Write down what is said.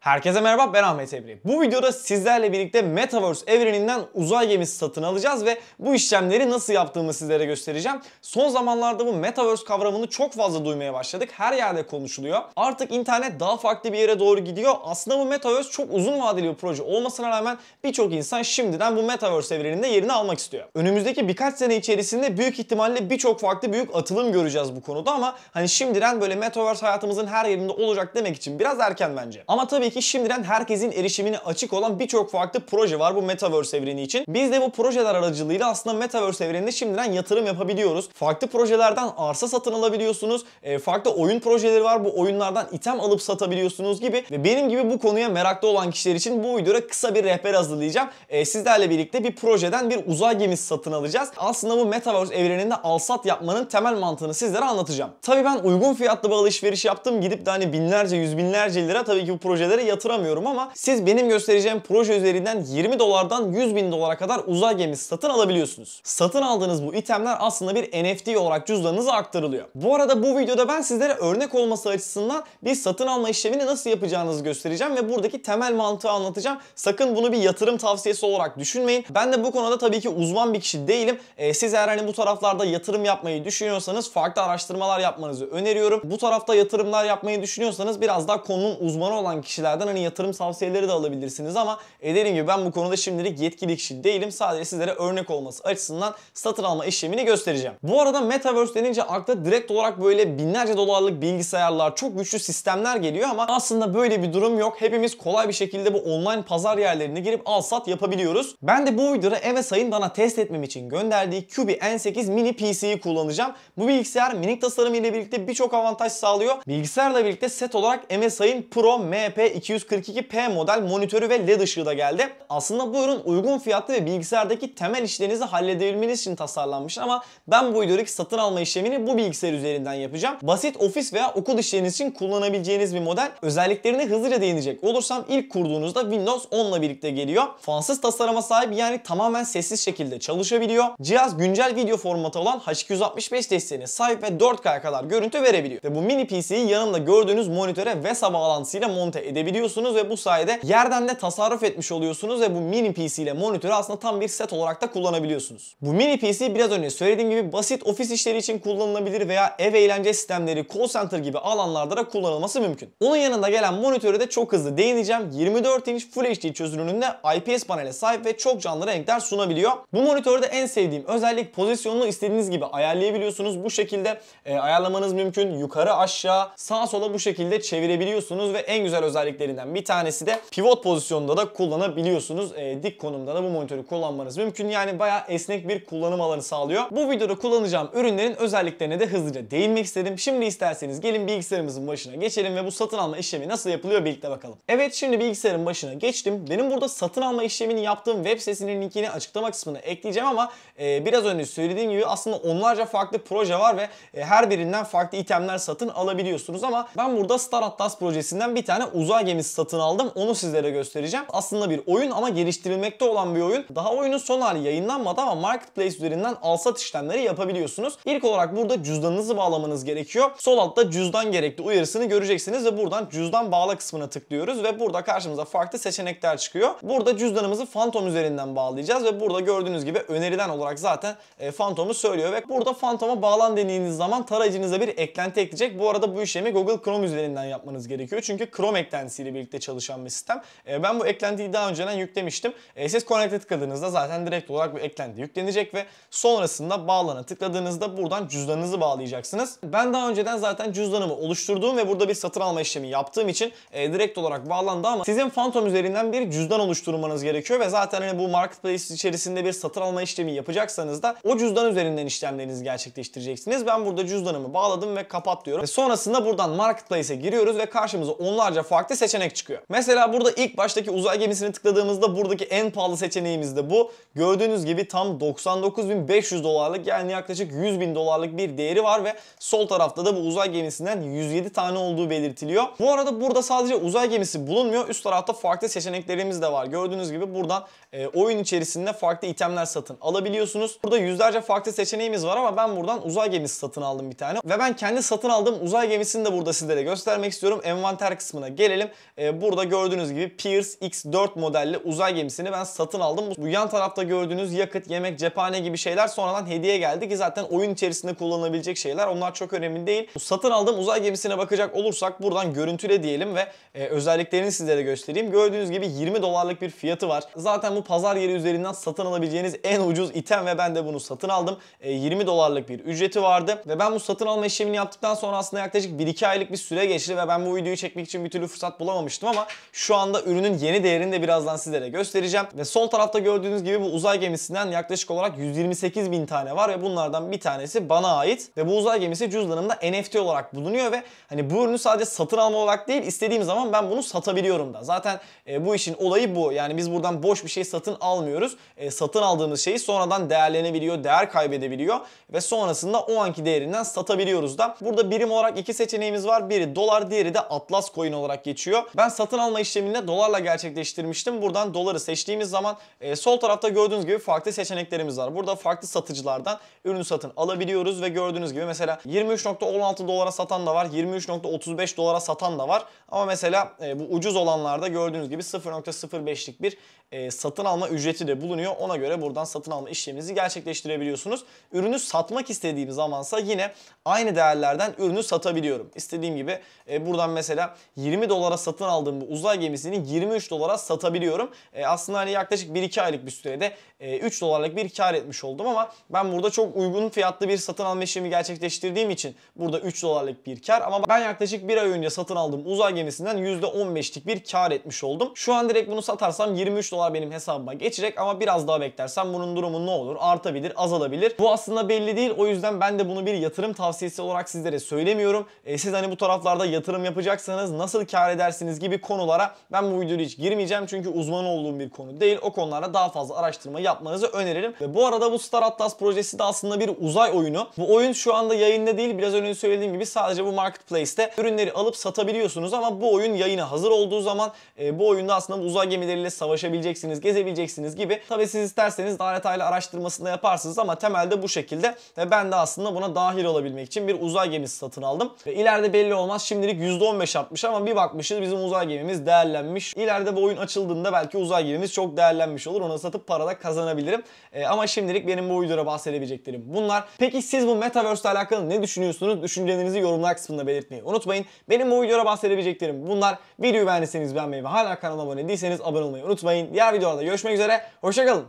Herkese merhaba ben Ahmet Ebru. Bu videoda sizlerle birlikte Metaverse evreninden uzay gemisi satın alacağız ve bu işlemleri nasıl yaptığımı sizlere göstereceğim. Son zamanlarda bu Metaverse kavramını çok fazla duymaya başladık. Her yerde konuşuluyor. Artık internet daha farklı bir yere doğru gidiyor. Aslında bu Metaverse çok uzun vadeli bir proje olmasına rağmen birçok insan şimdiden bu Metaverse evreninde yerini almak istiyor. Önümüzdeki birkaç sene içerisinde büyük ihtimalle birçok farklı büyük atılım göreceğiz bu konuda ama hani şimdiden böyle Metaverse hayatımızın her yerinde olacak demek için biraz erken bence. Ama tabii Türkiye'deki şimdiden herkesin erişimine açık olan birçok farklı proje var bu Metaverse evreni için. Biz de bu projeler aracılığıyla aslında Metaverse evreninde şimdiden yatırım yapabiliyoruz. Farklı projelerden arsa satın alabiliyorsunuz. E, farklı oyun projeleri var. Bu oyunlardan item alıp satabiliyorsunuz gibi. Ve benim gibi bu konuya meraklı olan kişiler için bu videoda kısa bir rehber hazırlayacağım. E, sizlerle birlikte bir projeden bir uzay gemisi satın alacağız. Aslında bu Metaverse evreninde alsat yapmanın temel mantığını sizlere anlatacağım. Tabii ben uygun fiyatlı bir alışveriş yaptım. Gidip de hani binlerce, yüz binlerce lira tabii ki bu projeleri bunları yatıramıyorum ama siz benim göstereceğim proje üzerinden 20 dolardan 100 bin dolara kadar uzay gemisi satın alabiliyorsunuz. Satın aldığınız bu itemler aslında bir NFT olarak cüzdanınıza aktarılıyor. Bu arada bu videoda ben sizlere örnek olması açısından bir satın alma işlemini nasıl yapacağınızı göstereceğim ve buradaki temel mantığı anlatacağım. Sakın bunu bir yatırım tavsiyesi olarak düşünmeyin. Ben de bu konuda tabii ki uzman bir kişi değilim. Ee, siz eğer hani bu taraflarda yatırım yapmayı düşünüyorsanız farklı araştırmalar yapmanızı öneriyorum. Bu tarafta yatırımlar yapmayı düşünüyorsanız biraz daha konunun uzmanı olan kişiler bizlerden hani yatırım tavsiyeleri de alabilirsiniz ama e dediğim gibi ben bu konuda şimdilik yetkili kişi değilim. Sadece sizlere örnek olması açısından satın alma işlemini göstereceğim. Bu arada Metaverse denince akla direkt olarak böyle binlerce dolarlık bilgisayarlar, çok güçlü sistemler geliyor ama aslında böyle bir durum yok. Hepimiz kolay bir şekilde bu online pazar yerlerine girip al sat yapabiliyoruz. Ben de bu videoda MSI'ın bana test etmem için gönderdiği Cubi N8 mini PC'yi kullanacağım. Bu bilgisayar minik tasarımı ile birlikte birçok avantaj sağlıyor. Bilgisayarla birlikte set olarak MSI'ın Pro MP2 242p model monitörü ve led ışığı da geldi. Aslında bu ürün uygun fiyatlı ve bilgisayardaki temel işlerinizi halledebilmeniz için tasarlanmış ama ben bu videodaki satın alma işlemini bu bilgisayar üzerinden yapacağım. Basit ofis veya okul işleriniz için kullanabileceğiniz bir model. Özelliklerine hızlıca değinecek olursam ilk kurduğunuzda Windows 10 ile birlikte geliyor. Fansız tasarıma sahip yani tamamen sessiz şekilde çalışabiliyor. Cihaz güncel video formatı olan H265 desteğine sahip ve 4K kadar görüntü verebiliyor. Ve bu mini PC'yi yanımda gördüğünüz monitöre VESA bağlantısıyla monte edebiliyor ekleyebiliyorsunuz ve bu sayede yerden de tasarruf etmiş oluyorsunuz ve bu mini PC ile monitörü aslında tam bir set olarak da kullanabiliyorsunuz. Bu mini PC biraz önce söylediğim gibi basit ofis işleri için kullanılabilir veya ev eğlence sistemleri, call center gibi alanlarda da kullanılması mümkün. Onun yanında gelen monitörü de çok hızlı değineceğim. 24 inç Full HD çözünürlüğünde IPS panele sahip ve çok canlı renkler sunabiliyor. Bu monitörde en sevdiğim özellik pozisyonunu istediğiniz gibi ayarlayabiliyorsunuz. Bu şekilde e, ayarlamanız mümkün. Yukarı aşağı, sağa sola bu şekilde çevirebiliyorsunuz ve en güzel özellik özelliklerinden bir tanesi de pivot pozisyonunda da kullanabiliyorsunuz. E, dik konumda da bu monitörü kullanmanız mümkün. Yani bayağı esnek bir kullanım alanı sağlıyor. Bu videoda kullanacağım ürünlerin özelliklerine de hızlıca değinmek istedim. Şimdi isterseniz gelin bilgisayarımızın başına geçelim ve bu satın alma işlemi nasıl yapılıyor birlikte bakalım. Evet şimdi bilgisayarın başına geçtim. Benim burada satın alma işlemini yaptığım web sitesinin linkini açıklama kısmına ekleyeceğim ama e, biraz önce söylediğim gibi aslında onlarca farklı proje var ve e, her birinden farklı itemler satın alabiliyorsunuz ama ben burada Star Atlas projesinden bir tane uzay gemisi satın aldım. Onu sizlere göstereceğim. Aslında bir oyun ama geliştirilmekte olan bir oyun. Daha oyunun son hali yayınlanmadı ama Marketplace üzerinden alsat işlemleri yapabiliyorsunuz. İlk olarak burada cüzdanınızı bağlamanız gerekiyor. Sol altta cüzdan gerekli uyarısını göreceksiniz ve buradan cüzdan bağla kısmına tıklıyoruz ve burada karşımıza farklı seçenekler çıkıyor. Burada cüzdanımızı Phantom üzerinden bağlayacağız ve burada gördüğünüz gibi öneriden olarak zaten e, Phantom'u söylüyor ve burada Phantom'a bağlan dediğiniz zaman tarayıcınıza bir eklenti ekleyecek. Bu arada bu işlemi Google Chrome üzerinden yapmanız gerekiyor. Çünkü Chrome eklentisi eklentisiyle birlikte çalışan bir sistem. E, ben bu eklentiyi daha önceden yüklemiştim. E, siz Connect'e tıkladığınızda zaten direkt olarak bir eklenti yüklenecek ve sonrasında bağlana tıkladığınızda buradan cüzdanınızı bağlayacaksınız. Ben daha önceden zaten cüzdanımı oluşturduğum ve burada bir satın alma işlemi yaptığım için e, direkt olarak bağlandı ama sizin Phantom üzerinden bir cüzdan oluşturmanız gerekiyor ve zaten hani bu marketplace içerisinde bir satın alma işlemi yapacaksanız da o cüzdan üzerinden işlemlerinizi gerçekleştireceksiniz. Ben burada cüzdanımı bağladım ve kapat diyorum. Ve sonrasında buradan marketplace'e giriyoruz ve karşımıza onlarca farklı seçenek çıkıyor. Mesela burada ilk baştaki uzay gemisini tıkladığımızda buradaki en pahalı seçeneğimiz de bu. Gördüğünüz gibi tam 99.500 dolarlık yani yaklaşık 100.000 dolarlık bir değeri var ve sol tarafta da bu uzay gemisinden 107 tane olduğu belirtiliyor. Bu arada burada sadece uzay gemisi bulunmuyor. Üst tarafta farklı seçeneklerimiz de var. Gördüğünüz gibi buradan e, oyun içerisinde farklı itemler satın alabiliyorsunuz. Burada yüzlerce farklı seçeneğimiz var ama ben buradan uzay gemisi satın aldım bir tane. Ve ben kendi satın aldığım uzay gemisini de burada sizlere göstermek istiyorum. Envanter kısmına gelelim. E, burada gördüğünüz gibi Pierce X4 modelli uzay gemisini ben satın aldım. Bu, bu yan tarafta gördüğünüz yakıt, yemek, cephane gibi şeyler sonradan hediye geldi ki zaten oyun içerisinde kullanılabilecek şeyler. Onlar çok önemli değil. Bu satın aldığım uzay gemisine bakacak olursak buradan görüntüle diyelim ve e, özelliklerini sizlere göstereyim. Gördüğünüz gibi 20 dolarlık bir fiyatı var. Zaten bu pazar yeri üzerinden satın alabileceğiniz en ucuz item ve ben de bunu satın aldım. E, 20 dolarlık bir ücreti vardı ve ben bu satın alma işlemini yaptıktan sonra aslında yaklaşık 1-2 aylık bir süre geçti ve ben bu videoyu çekmek için bir türlü fırsat bulamamıştım ama şu anda ürünün yeni değerini de birazdan sizlere göstereceğim. Ve sol tarafta gördüğünüz gibi bu uzay gemisinden yaklaşık olarak 128 bin tane var ve bunlardan bir tanesi bana ait. Ve bu uzay gemisi cüzdanımda NFT olarak bulunuyor ve hani bu ürünü sadece satın alma olarak değil istediğim zaman ben bunu satabiliyorum da. Zaten e, bu işin olayı bu. Yani biz buradan boş bir şey satın almıyoruz. E, satın aldığımız şeyi sonradan değerlenebiliyor, değer kaybedebiliyor ve sonrasında o anki değerinden satabiliyoruz da. Burada birim olarak iki seçeneğimiz var. Biri dolar, diğeri de Atlas coin olarak geçiyor gözüküyor. Ben satın alma işleminde dolarla gerçekleştirmiştim. Buradan doları seçtiğimiz zaman e, sol tarafta gördüğünüz gibi farklı seçeneklerimiz var. Burada farklı satıcılardan ürünü satın alabiliyoruz ve gördüğünüz gibi mesela 23.16 dolara satan da var. 23.35 dolara satan da var. Ama mesela e, bu ucuz olanlarda gördüğünüz gibi 0.05'lik bir e, satın alma ücreti de bulunuyor. Ona göre buradan satın alma işleminizi gerçekleştirebiliyorsunuz. Ürünü satmak istediğim zamansa yine aynı değerlerden ürünü satabiliyorum. İstediğim gibi e, buradan mesela 20 dolara satın aldığım bu uzay gemisini 23 dolara satabiliyorum. E, aslında hani yaklaşık 1-2 aylık bir sürede e, 3 dolarlık bir kar etmiş oldum ama ben burada çok uygun fiyatlı bir satın alma işlemi gerçekleştirdiğim için burada 3 dolarlık bir kar ama ben yaklaşık 1 ay önce satın aldığım uzay gemisinden %15'lik bir kar etmiş oldum. Şu an direkt bunu satarsam 23 dolar benim hesabıma geçecek ama biraz daha beklersem bunun durumu ne olur? Artabilir, azalabilir. Bu aslında belli değil. O yüzden ben de bunu bir yatırım tavsiyesi olarak sizlere söylemiyorum. E, siz hani bu taraflarda yatırım yapacaksanız nasıl kar eder edersiniz gibi konulara ben bu videoda hiç girmeyeceğim. Çünkü uzman olduğum bir konu değil. O konularda daha fazla araştırma yapmanızı öneririm. Ve bu arada bu Star Atlas projesi de aslında bir uzay oyunu. Bu oyun şu anda yayında değil. Biraz önce söylediğim gibi sadece bu marketplace'te ürünleri alıp satabiliyorsunuz ama bu oyun yayına hazır olduğu zaman e, bu oyunda aslında uzay gemileriyle savaşabileceksiniz, gezebileceksiniz gibi. Tabi siz isterseniz daha detaylı araştırmasını da yaparsınız ama temelde bu şekilde ve ben de aslında buna dahil olabilmek için bir uzay gemisi satın aldım. Ve ileride belli olmaz şimdilik %15 artmış ama bir bakmışız bizim uzay gemimiz değerlenmiş. İleride bu oyun açıldığında belki uzay gemimiz çok değerlenmiş olur. Onu satıp para da kazanabilirim. E, ama şimdilik benim bu videoda bahsedebileceklerim bunlar. Peki siz bu Metaverse ile alakalı ne düşünüyorsunuz? Düşüncelerinizi yorumlar kısmında belirtmeyi unutmayın. Benim bu videoda bahsedebileceklerim bunlar. Videoyu beğendiyseniz beğenmeyi ve hala kanala abone değilseniz abone olmayı unutmayın. Diğer videolarda görüşmek üzere. Hoşçakalın.